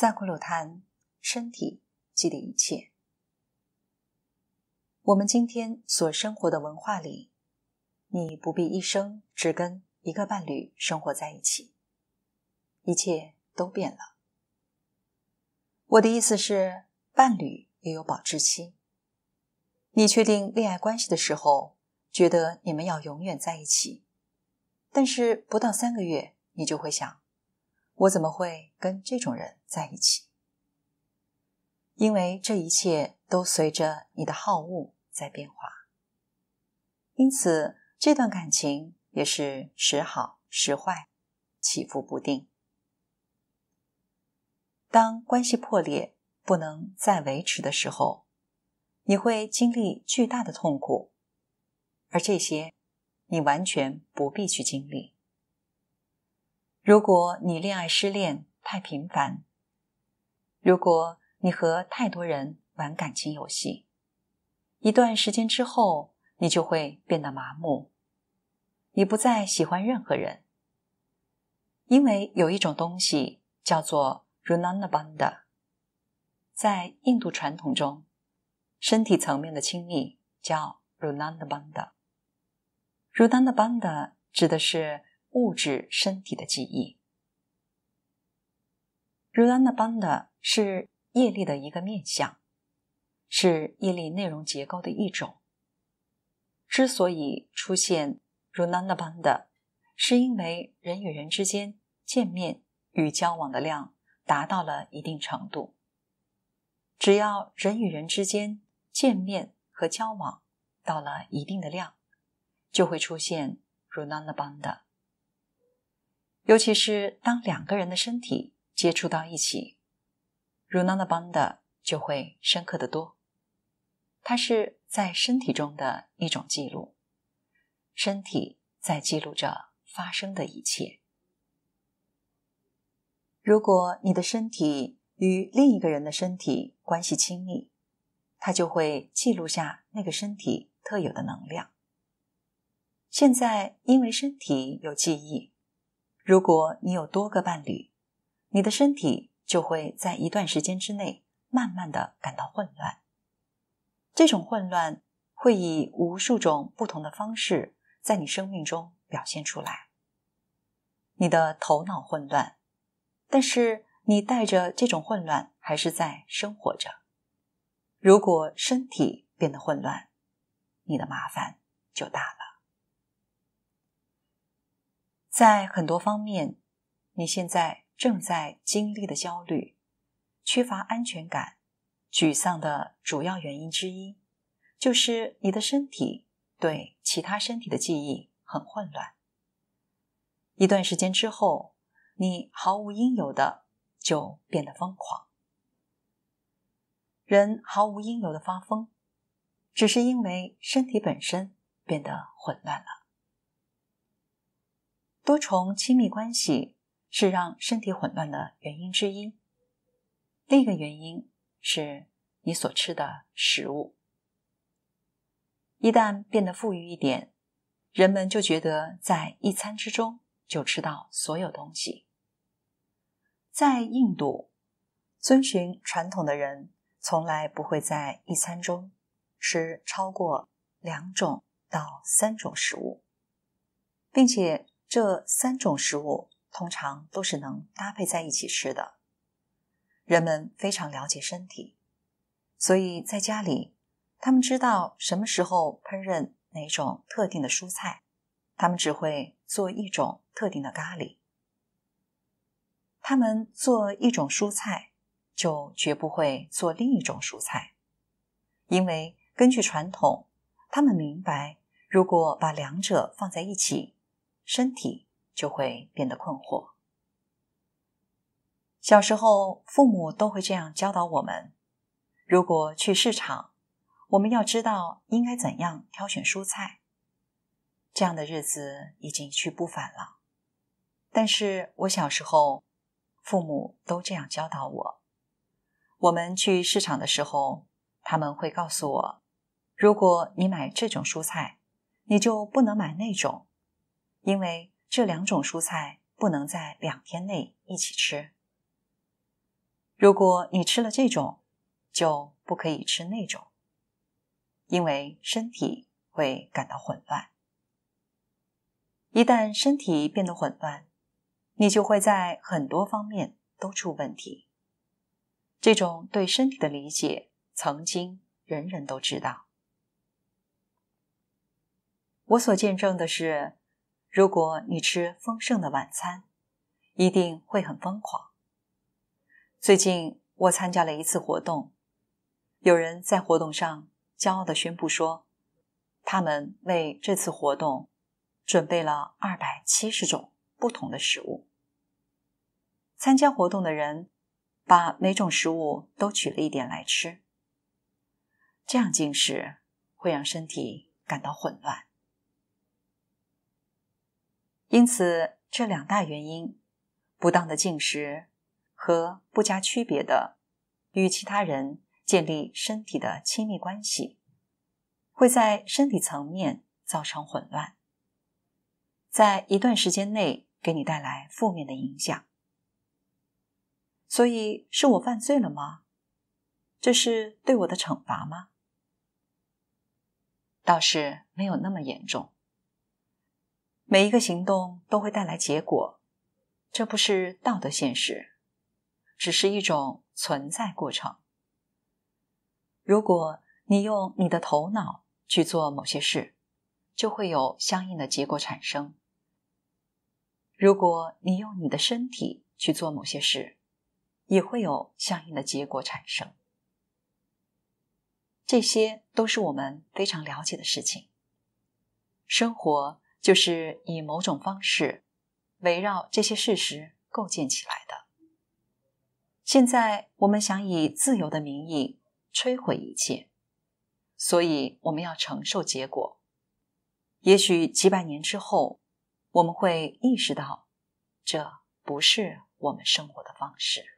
萨库鲁坦，身体即一切。我们今天所生活的文化里，你不必一生只跟一个伴侣生活在一起，一切都变了。我的意思是，伴侣也有保质期。你确定恋爱关系的时候，觉得你们要永远在一起，但是不到三个月，你就会想：我怎么会跟这种人？在一起，因为这一切都随着你的好恶在变化，因此这段感情也是时好时坏，起伏不定。当关系破裂不能再维持的时候，你会经历巨大的痛苦，而这些你完全不必去经历。如果你恋爱失恋太频繁，如果你和太多人玩感情游戏，一段时间之后，你就会变得麻木，你不再喜欢任何人，因为有一种东西叫做 r o n a n a banda，在印度传统中，身体层面的亲密叫 r o n a n a banda，r o n a n a banda 指的是物质身体的记忆。Ranabanda 是业力的一个面相，是业力内容结构的一种。之所以出现 Ranabanda，是因为人与人之间见面与交往的量达到了一定程度。只要人与人之间见面和交往到了一定的量，就会出现 Ranabanda。尤其是当两个人的身体。接触到一起如 n a n a banda 就会深刻的多。它是在身体中的一种记录，身体在记录着发生的一切。如果你的身体与另一个人的身体关系亲密，它就会记录下那个身体特有的能量。现在因为身体有记忆，如果你有多个伴侣，你的身体就会在一段时间之内慢慢的感到混乱，这种混乱会以无数种不同的方式在你生命中表现出来。你的头脑混乱，但是你带着这种混乱还是在生活着。如果身体变得混乱，你的麻烦就大了。在很多方面，你现在。正在经历的焦虑、缺乏安全感、沮丧的主要原因之一，就是你的身体对其他身体的记忆很混乱。一段时间之后，你毫无应有的就变得疯狂。人毫无应有的发疯，只是因为身体本身变得混乱了。多重亲密关系。是让身体混乱的原因之一。另一个原因是你所吃的食物。一旦变得富裕一点，人们就觉得在一餐之中就吃到所有东西。在印度，遵循传统的人从来不会在一餐中吃超过两种到三种食物，并且这三种食物。通常都是能搭配在一起吃的。人们非常了解身体，所以在家里，他们知道什么时候烹饪哪种特定的蔬菜，他们只会做一种特定的咖喱。他们做一种蔬菜，就绝不会做另一种蔬菜，因为根据传统，他们明白，如果把两者放在一起，身体。就会变得困惑。小时候，父母都会这样教导我们：如果去市场，我们要知道应该怎样挑选蔬菜。这样的日子已经一去不返了。但是我小时候，父母都这样教导我：我们去市场的时候，他们会告诉我，如果你买这种蔬菜，你就不能买那种，因为。这两种蔬菜不能在两天内一起吃。如果你吃了这种，就不可以吃那种，因为身体会感到混乱。一旦身体变得混乱，你就会在很多方面都出问题。这种对身体的理解，曾经人人都知道。我所见证的是。如果你吃丰盛的晚餐，一定会很疯狂。最近我参加了一次活动，有人在活动上骄傲的宣布说，他们为这次活动准备了二百七十种不同的食物。参加活动的人把每种食物都取了一点来吃，这样进食会让身体感到混乱。因此，这两大原因——不当的进食和不加区别的与其他人建立身体的亲密关系，会在身体层面造成混乱，在一段时间内给你带来负面的影响。所以，是我犯罪了吗？这是对我的惩罚吗？倒是没有那么严重。每一个行动都会带来结果，这不是道德现实，只是一种存在过程。如果你用你的头脑去做某些事，就会有相应的结果产生；如果你用你的身体去做某些事，也会有相应的结果产生。这些都是我们非常了解的事情，生活。就是以某种方式围绕这些事实构建起来的。现在我们想以自由的名义摧毁一切，所以我们要承受结果。也许几百年之后，我们会意识到这不是我们生活的方式。